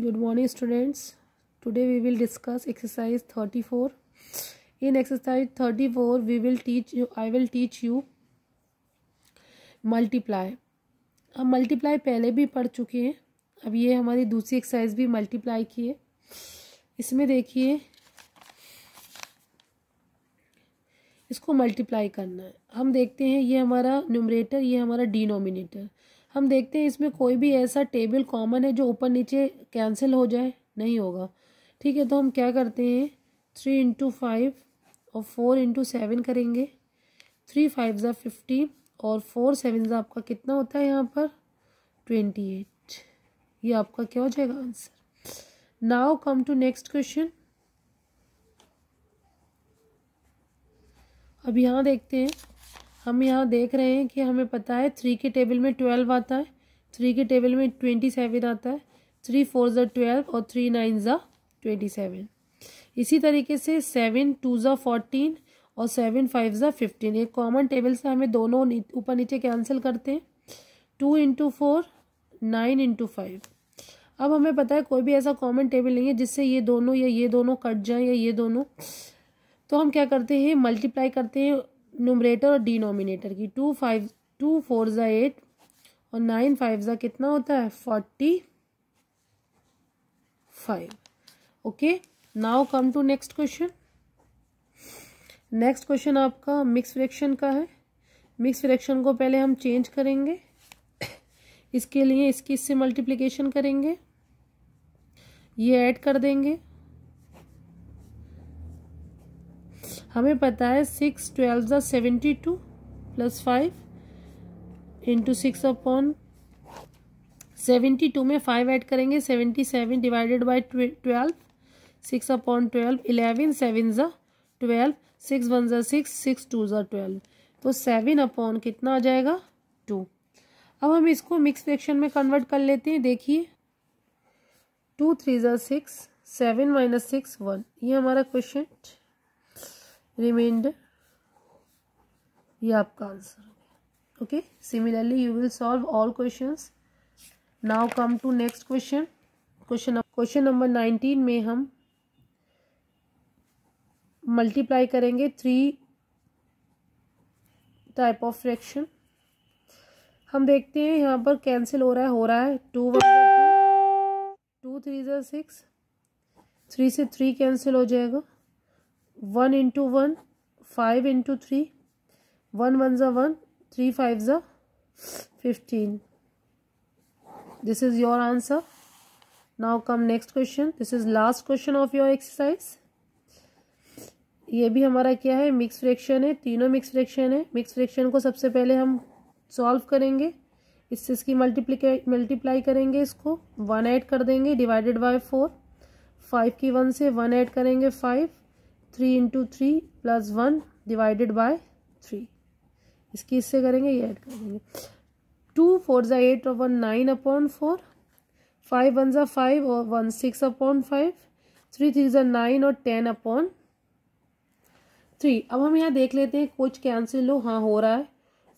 good morning students today we will discuss exercise thirty four in exercise thirty four we will teach you I will teach you multiply अब multiply पहले भी पढ़ चुके हैं अब ये हमारी दूसरी एक्सरसाइज भी मल्टीप्लाई की है इसमें देखिए इसको मल्टीप्लाई करना है हम देखते हैं ये हमारा न्यूमरेटर ये हमारा डिनोमिनेटर हम देखते हैं इसमें कोई भी ऐसा टेबल कॉमन है जो ऊपर नीचे कैंसिल हो जाए नहीं होगा ठीक है तो हम क्या करते हैं थ्री इंटू फाइव और फोर इंटू सेवन करेंगे थ्री फाइव ज़ा फिफ्टी और फोर सेवन ज़ा आपका कितना होता है यहाँ पर ट्वेंटी एट ये आपका क्या हो जाएगा answer now come to next question अब यहाँ देखते हैं हम यहाँ देख रहे हैं कि हमें पता है थ्री के टेबल में ट्वेल्व आता है थ्री के टेबल में ट्वेंटी सेवन आता है थ्री फोर ज़ा ट्वेल्व और थ्री नाइन ज़ा ट्वेंटी सेवन इसी तरीके से सेवन टू ज़ा फोर्टीन और सेवन फाइव ज़ा फिफ्टीन एक कॉमन टेबल से हमें दोनों ऊपर नीचे कैंसिल करते हैं two into four nine into five अब हमें पता है कोई भी ऐसा कॉमन टेबल नहीं है जिससे ये दोनों या ये दोनों कट जाएँ या ये दोनों तो हम क्या करते हैं मल्टीप्लाई करते हैं नोमरेटर और डिनोमिनेटर की टू फाइव टू फोर ज़ा एट और नाइन फाइव ज़ा कितना होता है forty five okay now come to next question next question आपका मिक्स फ्रैक्शन का है मिक्स फ्रैक्शन को पहले हम चेंज करेंगे इसके लिए इसकी इससे मल्टीप्लिकेशन करेंगे ये ऐड कर देंगे हमें पता है सिक्स ट्वेल्व ज़ा seventy two plus five into six upon seventy two में फाइव ऐड करेंगे seventy seven divided by twelve six upon twelve eleven seven ज़ा ट्वेल्व सिक्स वन ज़ा सिक्स सिक्स टू ज़ा ट्वेल्व तो सेवन अपॉन कितना आ जाएगा टू अब हम इसको मिक्स फ्रैक्शन में कन्वर्ट कर लेते हैं देखिए टू थ्री ज़ा six seven minus six one ये हमारा क्वेश्चन रिमाइंडर ये आपका आंसर हो गया okay similarly you will solve all question now come to next question question question number nineteen में हम मल्टीप्लाई करेंगे थ्री टाइप ऑफ फ्रैक्शन हम देखते हैं यहाँ पर कैंसिल हो रहा है हो रहा है टू वन टू थ्री ज़ा सिक्स थ्री से थ्री कैंसिल हो जाएगा one into one five into three one one ज़ा वन थ्री फाइव ज़ा fifteen this is your answer now come next question this is last question of your exercise ये भी हमारा क्या है मिक्स फ्रैक्शन है तीनों मिक्स फ्रैक्शन है मिक्स फ्रैक्शन को सबसे पहले हम सॉल्व करेंगे इससे इसकी मल्टीप्लीके मल्टीप्लाई करेंगे इसको वन ऐड कर देंगे डिवाइडेड बाय फोर फाइव की वन से वन ऐड करेंगे five three into three plus one divided by three इसकी इससे करेंगे ये ऐड कर देंगे टू फोर ज़ा एट और one nine upon four five one ज़ा फाइव और one six upon five three three ज़ा नाइन और टेन अपॉन थ्री अब हम यहाँ देख लेते हैं कुछ कैंसिल हो हाँ हो रहा है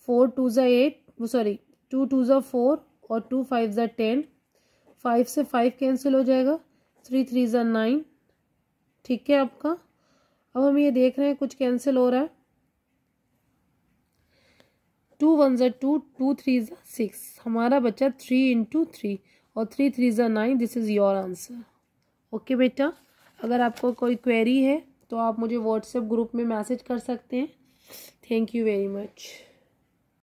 फोर टू ज़ा एट सॉरी टू टू ज़ा फोर और टू फाइव ज़ा टेन फाइव से फाइव कैंसिल हो जाएगा थ्री थ्री ज़ा नाइन ठीक है आपका अब हम ये देख रहे हैं कुछ कैंसिल हो रहा है टू वन ज़ा टू टू थ्री ज़ा सिक्स हमारा बच्चा थ्री इंटू थ्री और थ्री थ्री ज़ा nine this is your answer okay बेटा अगर आपको कोई क्वेरी है तो आप मुझे व्हाट्सएप ग्रुप में मैसेज कर सकते हैं थैंक यू वेरी मच